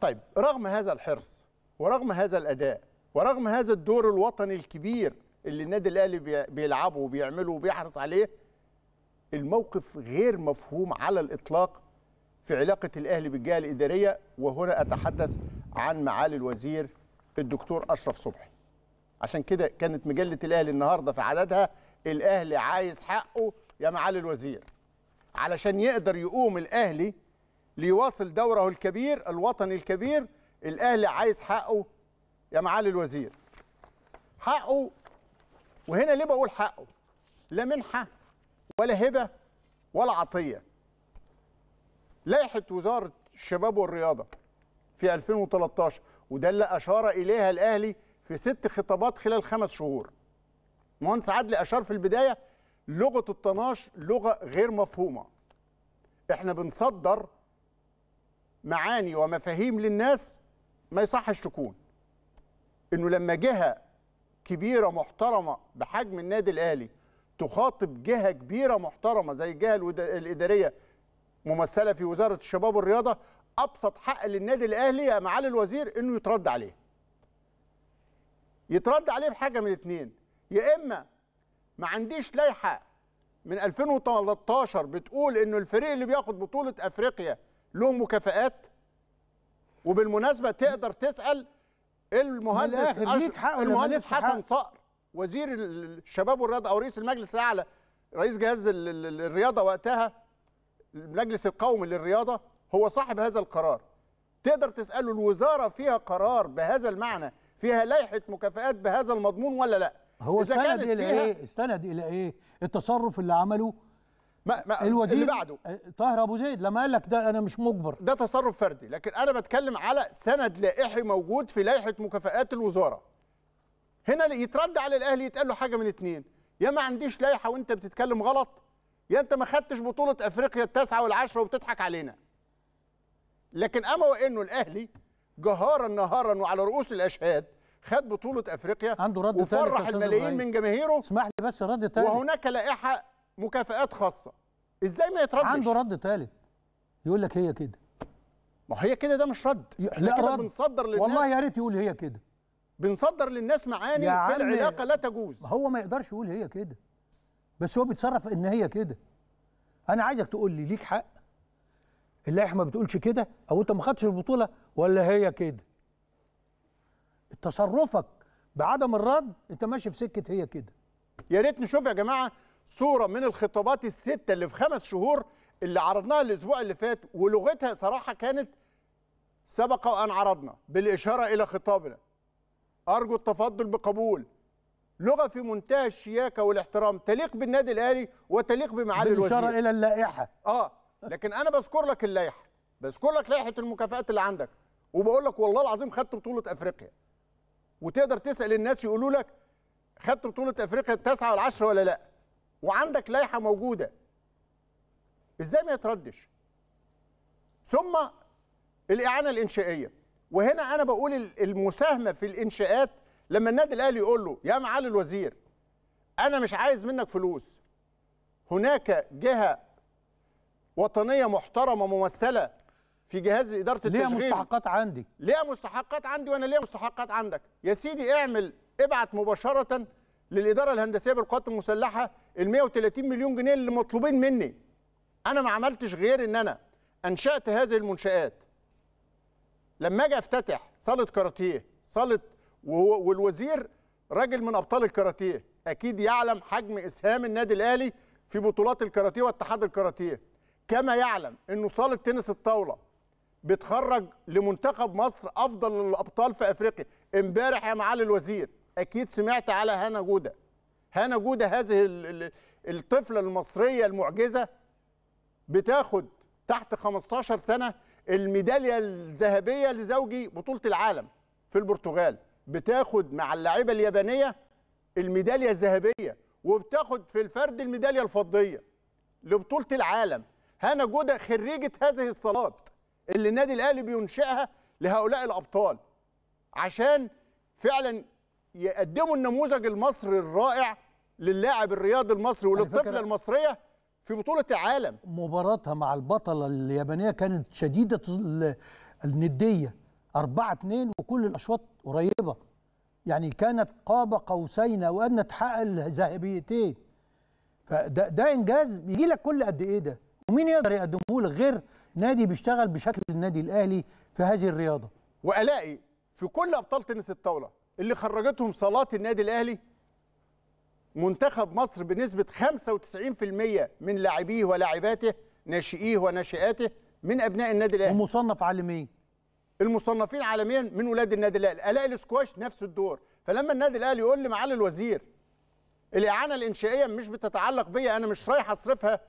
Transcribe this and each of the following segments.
طيب رغم هذا الحرص ورغم هذا الاداء ورغم هذا الدور الوطني الكبير اللي النادي الاهلي بيلعبه وبيعمله وبيحرص عليه الموقف غير مفهوم على الاطلاق في علاقه الاهلي بالجهه الاداريه وهنا اتحدث عن معالي الوزير الدكتور اشرف صبحي عشان كده كانت مجله الاهلي النهارده في عددها الاهلي عايز حقه يا معالي الوزير علشان يقدر يقوم الاهلي ليواصل دوره الكبير الوطني الكبير الاهلي عايز حقه يا معالي الوزير حقه وهنا ليه بقول حقه لا منحه ولا هبه ولا عطيه لائحه وزاره الشباب والرياضه في 2013 وده اللي اشار اليها الاهلي في ست خطابات خلال خمس شهور مهندس عدلي اشار في البدايه لغه الطناش لغه غير مفهومه احنا بنصدر معاني ومفاهيم للناس ما يصحش تكون انه لما جهه كبيره محترمه بحجم النادي الاهلي تخاطب جهه كبيره محترمه زي الجهه الاداريه ممثله في وزاره الشباب والرياضه ابسط حق للنادي الاهلي يا معالي الوزير انه يترد عليه يترد عليه بحاجه من اتنين يا اما ما عنديش لائحه من 2013 بتقول انه الفريق اللي بياخد بطوله افريقيا لهم مكافآت وبالمناسبه تقدر تسال المهندس أش... المهندس حسن صقر وزير الشباب والرياضه او رئيس المجلس الاعلى رئيس جهاز الرياضه وقتها المجلس القومي للرياضه هو صاحب هذا القرار تقدر تساله الوزاره فيها قرار بهذا المعنى فيها لائحه مكافآت بهذا المضمون ولا لا هو استند الى ايه استند الى ايه التصرف اللي عمله ما ما الوزير اللي بعده طاهر ابو زيد لما قال لك ده انا مش مجبر ده تصرف فردي لكن انا بتكلم على سند لائحي موجود في لائحه مكافئات الوزاره هنا يترد على الاهلي يتقال له حاجه من اتنين يا ما عنديش لائحه وانت بتتكلم غلط يا انت ما خدتش بطوله افريقيا التاسعه والعشره وبتضحك علينا لكن اما وانه الاهلي جهارا نهارا وعلى رؤوس الاشهاد خد بطوله افريقيا عنده رد وفرح الملايين من جماهيره اسمح لي بس رد تاني وهناك لائحه مكافئات خاصه ازاي ما يتردش عنده رد ثالث يقول لك هي كده ما هي كده ده مش رد احنا كده بنصدر للناس والله يا ريت يقول هي كده بنصدر للناس معاني في يعني العلاقه لا تجوز هو ما يقدرش يقول هي كده بس هو بيتصرف ان هي كده انا عايزك تقول لي ليك حق اللائحه ما بتقولش كده او انت ما خدتش البطوله ولا هي كده تصرفك بعدم الرد انت ماشي في سكه هي كده يا ريت نشوف يا جماعه صوره من الخطابات السته اللي في خمس شهور اللي عرضناها الاسبوع اللي فات ولغتها صراحه كانت سبق وان عرضنا بالاشاره الى خطابنا ارجو التفضل بقبول لغه في منتهى الشياكه والاحترام تليق بالنادي الاهلي وتليق بمعالي الوزير بالاشاره الى اللائحه اه لكن انا بذكر لك اللائحه بذكر لك لائحه المكافئات اللي عندك وبقول لك والله العظيم خدت بطوله افريقيا وتقدر تسال الناس يقولوا لك خدت بطوله افريقيا التاسعه والعشره ولا لا وعندك لائحه موجوده ازاي ما يتردش ثم الاعانه الانشائيه وهنا انا بقول المساهمه في الانشاءات لما النادي الاهلي يقول له يا معالي الوزير انا مش عايز منك فلوس هناك جهه وطنيه محترمه ممثله في جهاز اداره التشغيل ليها مستحقات عندي ليها مستحقات عندي وانا ليها مستحقات عندك يا سيدي اعمل ابعت مباشره للاداره الهندسيه بالقوات المسلحه ال 130 مليون جنيه اللي مطلوبين مني انا ما عملتش غير ان انا انشات هذه المنشات لما اجي افتتح صاله كاراتيه صاله والوزير راجل من ابطال الكاراتيه اكيد يعلم حجم اسهام النادي الاهلي في بطولات الكاراتيه واتحاد الكاراتيه كما يعلم انه صاله تنس الطاوله بتخرج لمنتخب مصر افضل الابطال في افريقيا امبارح يا معالي الوزير اكيد سمعت على هنا جوده هنا جوده هذه الطفله المصريه المعجزه بتاخد تحت 15 سنه الميداليه الذهبيه لزوجي بطوله العالم في البرتغال بتاخد مع اللعيبه اليابانيه الميداليه الذهبيه وبتاخد في الفرد الميداليه الفضيه لبطوله العالم هنا جوده خريجه هذه الصالات اللي النادي الاهلي بينشئها لهؤلاء الابطال عشان فعلا يقدموا النموذج المصري الرائع للاعب الرياضي المصري وللطفله المصريه في بطوله العالم مباراتها مع البطله اليابانيه كانت شديده النديه 4 2 وكل الاشواط قريبه يعني كانت قاب قوسين او ادنى تحقق الذهبيتين فده ده انجاز بيجي لك كل قد ايه ده ومين يقدر يقدمه لك غير نادي بيشتغل بشكل النادي الاهلي في هذه الرياضه والاقي في كل ابطال تنس الطاوله اللي خرجتهم صالات النادي الاهلي منتخب مصر بنسبه 95% من لاعبيه ولاعباته ناشئيه وناشئاته من ابناء النادي الاهلي ومصنف عالميا المصنفين عالميا من ولاد النادي الاهلي الاقي الاسكواش نفس الدور فلما النادي الاهلي يقول لي معالي الوزير الاعانه الانشائيه مش بتتعلق بيا انا مش رايح اصرفها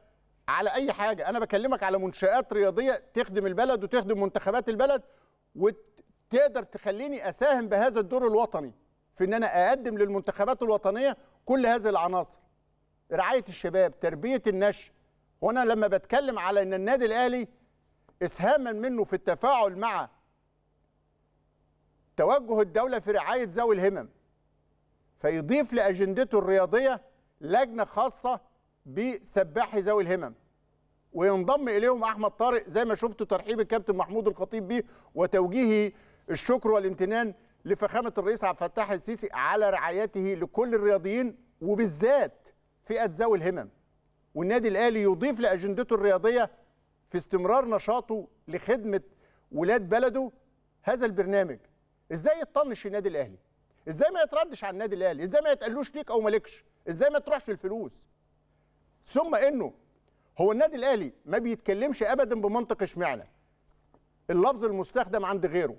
على اي حاجه انا بكلمك على منشات رياضيه تخدم البلد وتخدم منتخبات البلد وت تقدر تخليني اساهم بهذا الدور الوطني في ان انا اقدم للمنتخبات الوطنيه كل هذه العناصر رعايه الشباب تربيه النشء وانا لما بتكلم على ان النادي الاهلي اسهاما منه في التفاعل مع توجه الدوله في رعايه ذوي الهمم فيضيف لاجندته الرياضيه لجنه خاصه بسباحي ذوي الهمم وينضم اليهم احمد طارق زي ما شفتوا ترحيب الكابتن محمود الخطيب بيه وتوجيهه الشكر والامتنان لفخامه الرئيس عبد الفتاح السيسي على رعايته لكل الرياضيين وبالذات فئه ذوي الهمم والنادي الاهلي يضيف لاجندته الرياضيه في استمرار نشاطه لخدمه ولاد بلده هذا البرنامج ازاي يطنش النادي الاهلي ازاي ما يتردش على النادي الاهلي ازاي ما يتقلوش ليك او مالكش ازاي ما تروحش الفلوس ثم انه هو النادي الاهلي ما بيتكلمش ابدا بمنطق اشمعنى اللفظ المستخدم عند غيره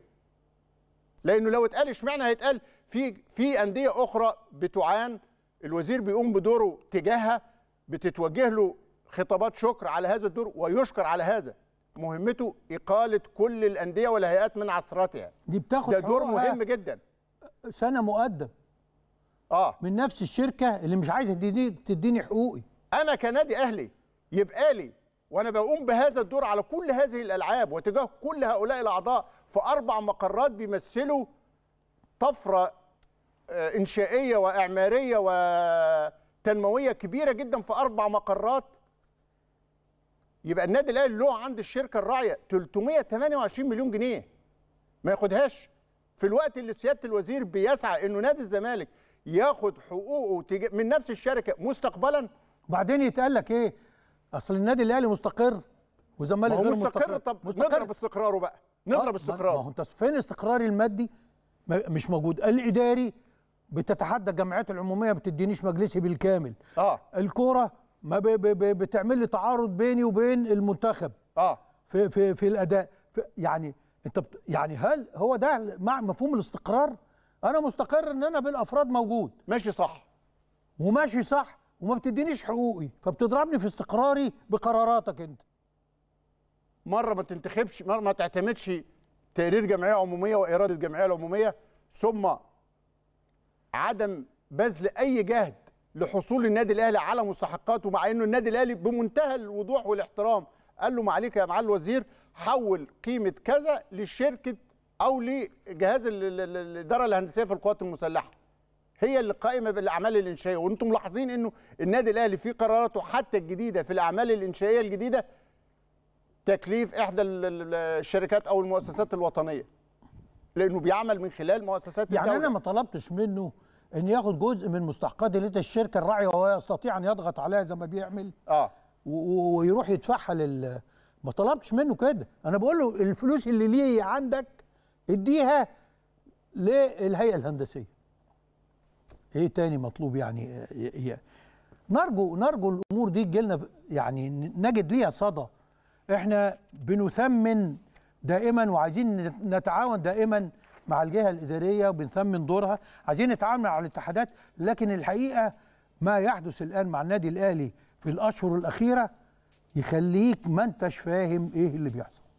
لانه لو اتقال اشمعنى هيتقال في في انديه اخرى بتعان الوزير بيقوم بدوره تجاهها بتتوجه له خطابات شكر على هذا الدور ويشكر على هذا مهمته اقاله كل الانديه والهيئات من عثراتها دي بتاخد ده دور مهم جدا سنه مؤدب اه من نفس الشركه اللي مش عايزه تديني تديني حقوقي انا كنادي اهلي يبقى لي وانا بقوم بهذا الدور على كل هذه الالعاب وتجاه كل هؤلاء الاعضاء في اربع مقرات بيمثلوا طفره آه، انشائيه واعماريه وتنمويه كبيره جدا في اربع مقرات يبقى النادي الاهلي له عند الشركه الراعيه 328 مليون جنيه ما ياخدهاش في الوقت اللي سياده الوزير بيسعى انه نادي الزمالك ياخد حقوقه من نفس الشركه مستقبلا وبعدين يتقال لك ايه اصل النادي الاهلي مستقر وزمالك غير مستقر, مستقر طب مستقر. نضرب استقراره بقى نضرب آه، استقرار ما هو انت فين استقراري المادي مش موجود الاداري بتتحدى الجمعيات العموميه ما بتدينيش مجلسي بالكامل اه الكوره ما بي بي بتعمل لي تعارض بيني وبين المنتخب اه في في في الاداء في يعني انت بت يعني هل هو ده مع مفهوم الاستقرار انا مستقر ان انا بالافراد موجود ماشي صح وماشي صح وما بتدينيش حقوقي فبتضربني في استقراري بقراراتك انت مره ما تنتخبش مره ما تعتمدش تقرير جمعيه عموميه واراده الجمعيه العموميه ثم عدم بذل اي جهد لحصول النادي الاهلي على مستحقاته مع انه النادي الاهلي بمنتهى الوضوح والاحترام قال له معاليك يا معالي الوزير حول قيمه كذا لشركه او لجهاز الاداره الهندسيه في القوات المسلحه هي اللي قائمه بالاعمال الانشائيه وانتم ملاحظين انه النادي الاهلي في قراراته حتى الجديده في الاعمال الانشائيه الجديده تكليف احدى الشركات او المؤسسات الوطنيه لانه بيعمل من خلال مؤسسات يعني الدولة. انا ما طلبتش منه ان ياخد جزء من مستحقات اللي الشركه الراعيه وهو يستطيع ان يضغط عليها زي ما بيعمل اه ويروح يدفعها لل ما طلبتش منه كده انا بقول له الفلوس اللي ليه عندك اديها للهيئه الهندسيه ايه تاني مطلوب يعني نرجو نرجو الامور دي تجي لنا يعني نجد ليها صدى احنا بنثمن دائما وعايزين نتعاون دائما مع الجهه الاداريه وبنثمن دورها عايزين نتعامل مع الاتحادات لكن الحقيقه ما يحدث الان مع النادي الاهلي في الاشهر الاخيره يخليك ما انتش فاهم ايه اللي بيحصل